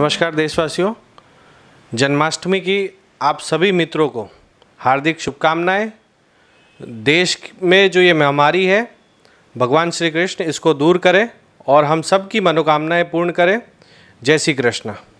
नमस्कार देशवासियों जन्माष्टमी की आप सभी मित्रों को हार्दिक शुभकामनाएं देश में जो ये महामारी है भगवान श्री कृष्ण इसको दूर करें और हम सबकी मनोकामनाएं पूर्ण करें जय श्री कृष्ण